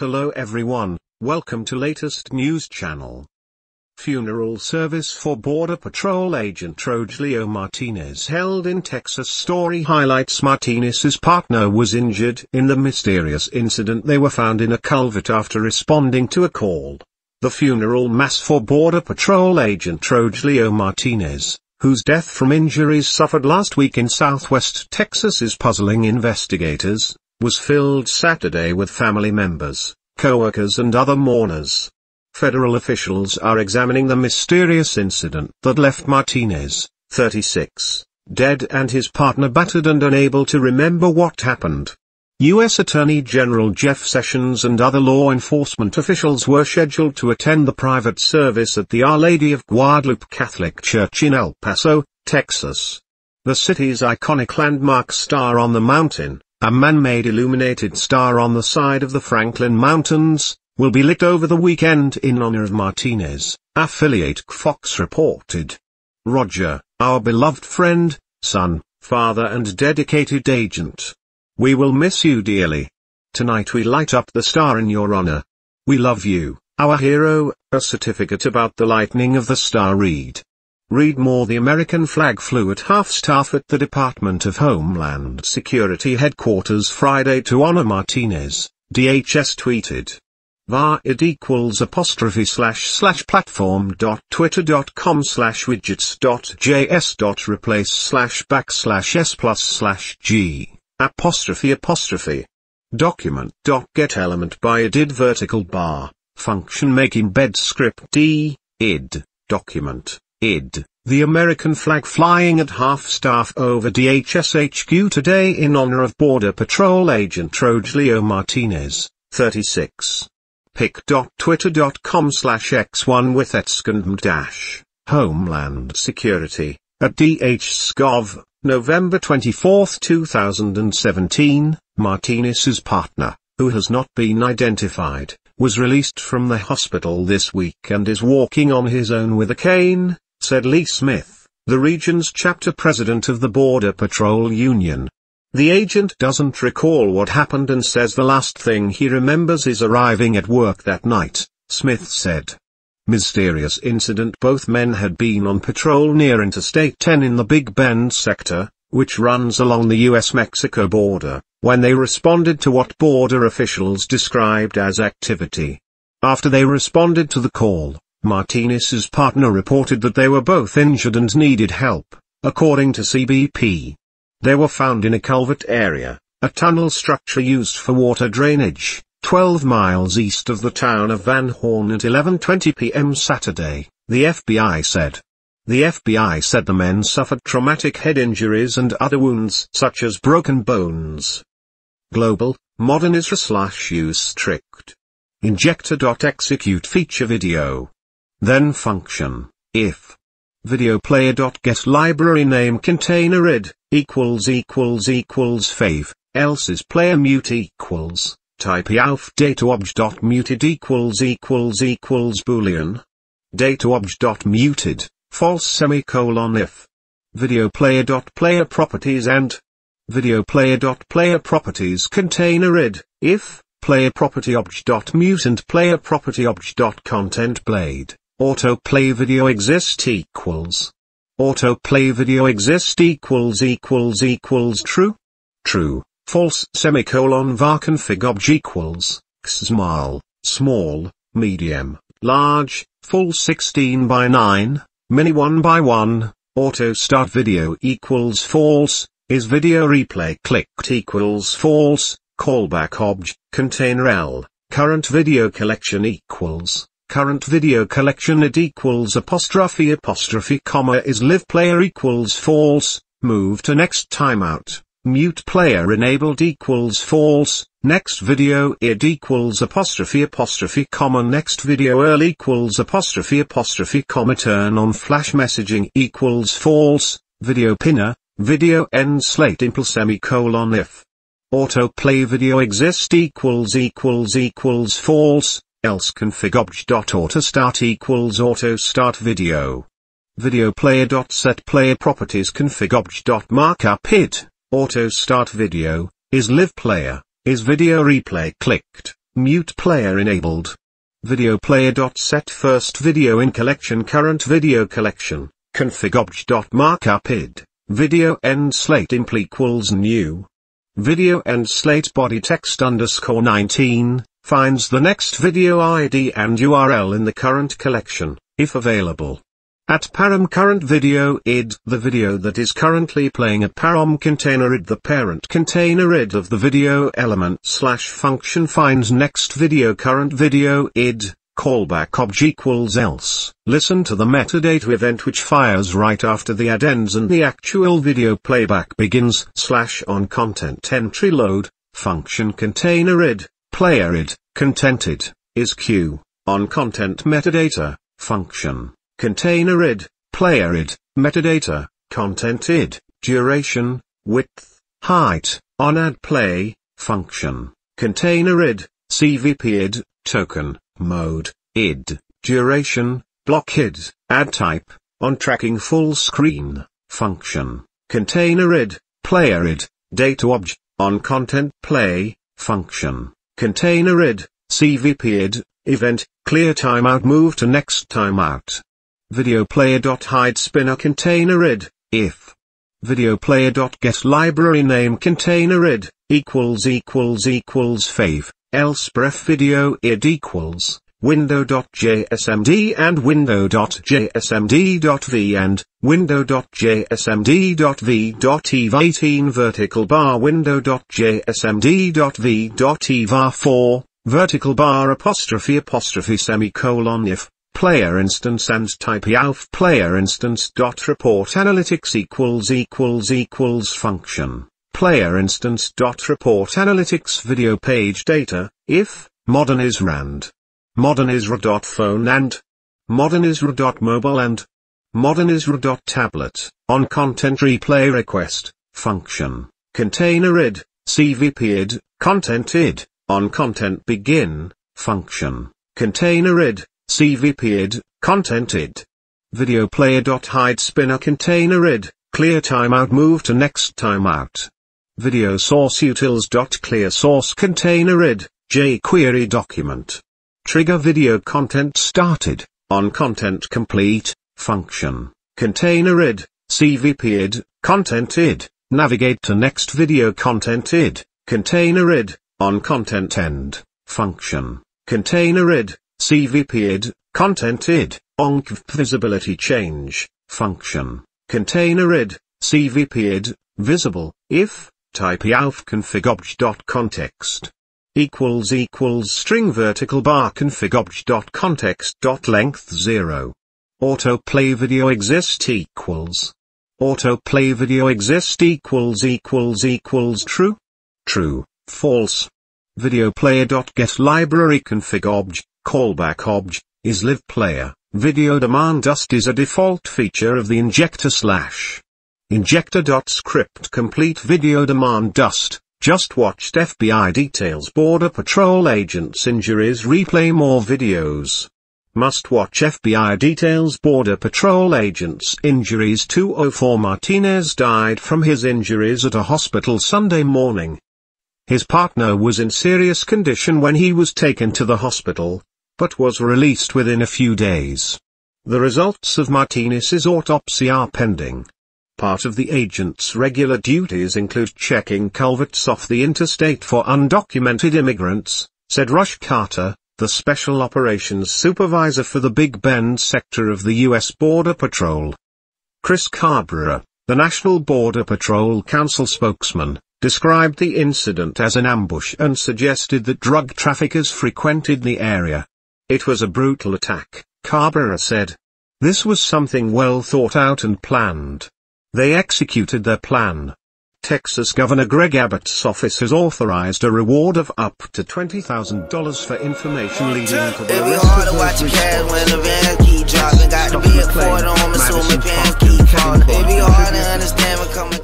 Hello everyone, welcome to latest news channel. Funeral service for Border Patrol agent Rogelio Martinez held in Texas story highlights Martinez's partner was injured in the mysterious incident they were found in a culvert after responding to a call. The funeral mass for Border Patrol agent Rogelio Martinez, whose death from injuries suffered last week in southwest Texas is puzzling investigators, was filled Saturday with family members, co-workers and other mourners. Federal officials are examining the mysterious incident that left Martinez, 36, dead and his partner battered and unable to remember what happened. U.S. Attorney General Jeff Sessions and other law enforcement officials were scheduled to attend the private service at the Our Lady of Guadalupe Catholic Church in El Paso, Texas. The city's iconic landmark star on the mountain, a man-made illuminated star on the side of the Franklin Mountains, will be lit over the weekend in honor of Martinez, affiliate Fox reported. Roger, our beloved friend, son, father and dedicated agent. We will miss you dearly. Tonight we light up the star in your honor. We love you, our hero, a certificate about the lightning of the star read. Read more The American flag flew at half-staff at the Department of Homeland Security headquarters Friday to honor Martinez, DHS tweeted. var id equals apostrophe slash slash platform dot twitter dot com slash widgets dot js dot replace slash backslash s plus slash g apostrophe apostrophe document dot get element by id vertical bar function make embed script d id document Id, the American flag flying at half-staff over DHSHQ today in honor of Border Patrol Agent Rogelio Martinez, 36. pic.twitter.com slash x1 with etskandm dash, Homeland Security, at DHSCOV, November 24, 2017, Martinez's partner, who has not been identified, was released from the hospital this week and is walking on his own with a cane, said Lee Smith, the region's chapter president of the Border Patrol Union. The agent doesn't recall what happened and says the last thing he remembers is arriving at work that night, Smith said. Mysterious incident Both men had been on patrol near Interstate 10 in the Big Bend sector, which runs along the U.S.-Mexico border, when they responded to what border officials described as activity. After they responded to the call, Martinez's partner reported that they were both injured and needed help, according to CBP. They were found in a culvert area, a tunnel structure used for water drainage, 12 miles east of the town of Van Horn at 11.20 p.m. Saturday, the FBI said. The FBI said the men suffered traumatic head injuries and other wounds such as broken bones. Global, modern Isra slash use strict. Injector.execute feature video. Then function, if video player.get library name container id equals equals equals fav, else is player mute equals, type yauf dataobj.muted equals equals equals boolean. dataobj.muted, false semicolon if video player.player properties and video player.player properties container id, if player property and player property obj.content blade autoplay video exist equals autoplay video exist equals equals equals true true false semicolon var config obj equals small small medium large full 16 by 9 mini 1 by 1 auto start video equals false is video replay clicked equals false callback obj container l current video collection equals current video collection it equals apostrophe apostrophe comma is live player equals false, move to next timeout, mute player enabled equals false, next video id equals apostrophe apostrophe comma next video earl equals apostrophe apostrophe comma turn on flash messaging equals false, video pinner, video end slate impl semicolon if autoplay video exist equals equals equals false, else config obj.autostart equals start video. Video player dot set player properties config obj.markup auto start video, is live player, is video replay clicked, mute player enabled. Video player dot set first video in collection current video collection, config obj.markup id, video end slate impl equals new. Video end slate body text underscore 19, finds the next video ID and URL in the current collection, if available. At param current video id, the video that is currently playing at param container id, the parent container id of the video element slash function finds next video current video id, callback obj equals else. Listen to the metadata event which fires right after the addends and the actual video playback begins slash on content entry load, function container id, Playerid, contented, is Q, on content metadata, function, containerid, playerid, metadata, contented, duration, width, height, on add play, function, containerid, CVPID, token, mode, id, duration, blockid, add type, on tracking full screen, function, containerid, playerid, dataobj, on content play, function, Container id, CVP id, event, clear timeout move to next timeout. Video player.hide spinner container id, if. Video player.get library name container id, equals equals equals fave, else pref video id equals, window.jsmd and window.jsmd.v and window.jsmd.v.ev18 vertical bar window.jsmd.v.ev4 vertical bar apostrophe apostrophe semicolon if player instance and type alf player instance dot report analytics equals equals equals function player instance dot report analytics video page data if modern is rand Modern and Modern and Modern on content replay request, function, container id, CVP id, content id, on content begin, function, container id, CVP id, content id. Video player.hide spinner container id, clear timeout move to next timeout. Video source utils.clear source container id, jQuery document. Trigger video content started, on content complete, function, container id, CVP id, content id, navigate to next video content id, container id, on content end, function, container id, CVP id, content id, On visibility change, function, container id, CVP id, visible, if, type yauf config obj.context, equals equals string vertical bar config obj dot context dot length 0 autoplay video exist equals autoplay video exist equals equals equals true true false video player dot get library config obj callback obj is live player video demand dust is a default feature of the injector slash injector dot script complete video demand dust just watched FBI details Border Patrol agents' injuries replay more videos. Must watch FBI details Border Patrol agents' injuries 204 Martinez died from his injuries at a hospital Sunday morning. His partner was in serious condition when he was taken to the hospital, but was released within a few days. The results of Martinez's autopsy are pending. Part of the agent's regular duties include checking culverts off the interstate for undocumented immigrants, said Rush Carter, the Special Operations Supervisor for the Big Bend sector of the U.S. Border Patrol. Chris Carborough, the National Border Patrol Council spokesman, described the incident as an ambush and suggested that drug traffickers frequented the area. It was a brutal attack, Carborough said. This was something well thought out and planned. They executed their plan. Texas Governor Greg Abbott's office has authorized a reward of up to $20,000 for information leading to the arrest of when the van keep dropping, got to be a on, keep It be hard to understand what coming